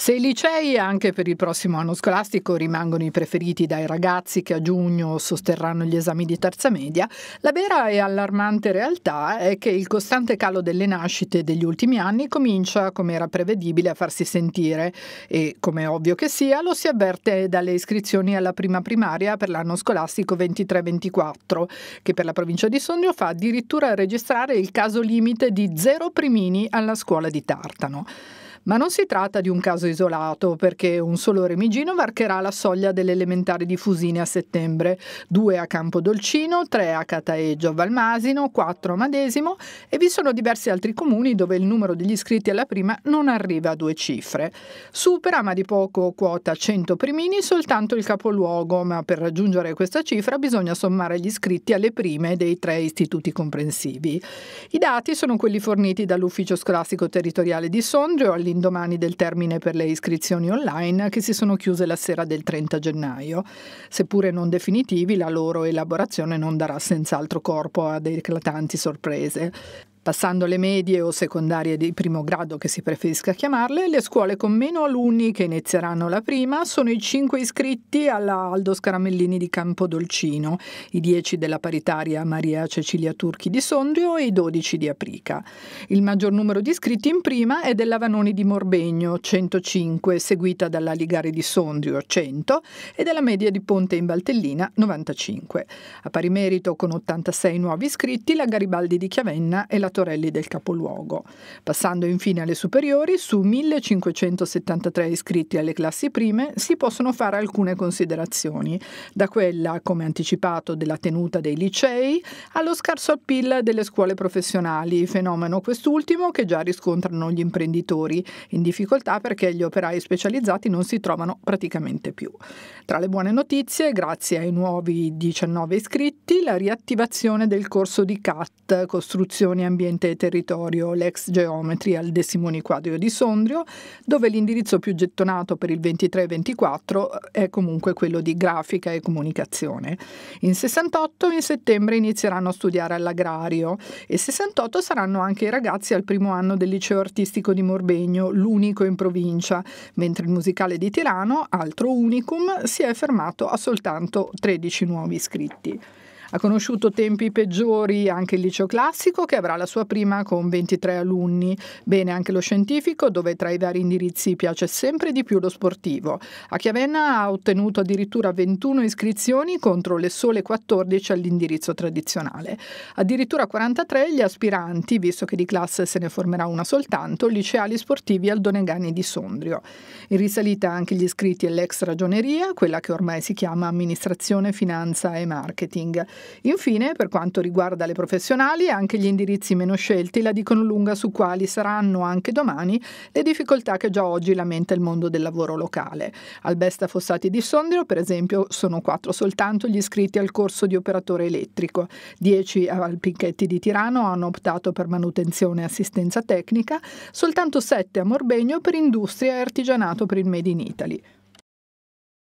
Se i licei anche per il prossimo anno scolastico rimangono i preferiti dai ragazzi che a giugno sosterranno gli esami di terza media, la vera e allarmante realtà è che il costante calo delle nascite degli ultimi anni comincia, come era prevedibile, a farsi sentire e, come ovvio che sia, lo si avverte dalle iscrizioni alla prima primaria per l'anno scolastico 23-24, che per la provincia di Sondrio fa addirittura registrare il caso limite di zero primini alla scuola di Tartano. Ma non si tratta di un caso isolato, perché un solo remigino marcherà la soglia delle elementari di Fusine a settembre, due a Campodolcino, tre a Cataeggio a Valmasino, quattro a Madesimo e vi sono diversi altri comuni dove il numero degli iscritti alla prima non arriva a due cifre. Supera ma di poco quota 100 primini soltanto il capoluogo, ma per raggiungere questa cifra bisogna sommare gli iscritti alle prime dei tre istituti comprensivi. I dati sono quelli forniti dall'Ufficio Scolastico Territoriale di Sondrio all'interno all'indomani del termine per le iscrizioni online che si sono chiuse la sera del 30 gennaio. Seppure non definitivi, la loro elaborazione non darà senz'altro corpo a eclatanti sorprese. Passando le medie o secondarie di primo grado che si preferisca chiamarle, le scuole con meno alunni che inizieranno la prima sono i 5 iscritti alla Aldo Scaramellini di Campodolcino, i 10 della paritaria Maria Cecilia Turchi di Sondrio e i 12 di Aprica. Il maggior numero di iscritti in prima è della Vanoni di Morbegno, 105, seguita dalla Ligare di Sondrio, 100, e della media di Ponte in Valtellina, 95. A pari merito con 86 nuovi iscritti la Garibaldi di Chiavenna e la Torelli del capoluogo, passando infine alle superiori su 1573 iscritti alle classi prime si possono fare alcune considerazioni, da quella, come anticipato, della tenuta dei licei allo scarso appeal delle scuole professionali, fenomeno quest'ultimo che già riscontrano gli imprenditori in difficoltà perché gli operai specializzati non si trovano praticamente più. Tra le buone notizie, grazie ai nuovi 19 iscritti, la riattivazione del corso di CAT, Costruzioni Ambientali Ambiente e Territorio, l'ex Geometri al Decimoni Quadrio di Sondrio, dove l'indirizzo più gettonato per il 23-24 eh, è comunque quello di grafica e comunicazione. In 68 in settembre inizieranno a studiare all'agrario e 68 saranno anche i ragazzi al primo anno del liceo artistico di Morbegno, l'unico in provincia, mentre il musicale di Tirano, altro unicum, si è fermato a soltanto 13 nuovi iscritti. Ha conosciuto tempi peggiori anche il liceo classico che avrà la sua prima con 23 alunni, bene anche lo scientifico dove tra i vari indirizzi piace sempre di più lo sportivo. A Chiavenna ha ottenuto addirittura 21 iscrizioni contro le sole 14 all'indirizzo tradizionale. Addirittura 43 gli aspiranti, visto che di classe se ne formerà una soltanto, liceali sportivi al Donegani di Sondrio. In risalita anche gli iscritti all'ex ragioneria, quella che ormai si chiama amministrazione, finanza e marketing. Infine, per quanto riguarda le professionali, anche gli indirizzi meno scelti la dicono lunga su quali saranno anche domani le difficoltà che già oggi lamenta il mondo del lavoro locale. Al Besta Fossati di Sondrio, per esempio, sono quattro soltanto gli iscritti al corso di operatore elettrico, dieci al Pinchetti di Tirano hanno optato per manutenzione e assistenza tecnica, soltanto sette a Morbegno per industria e artigianato per il Made in Italy.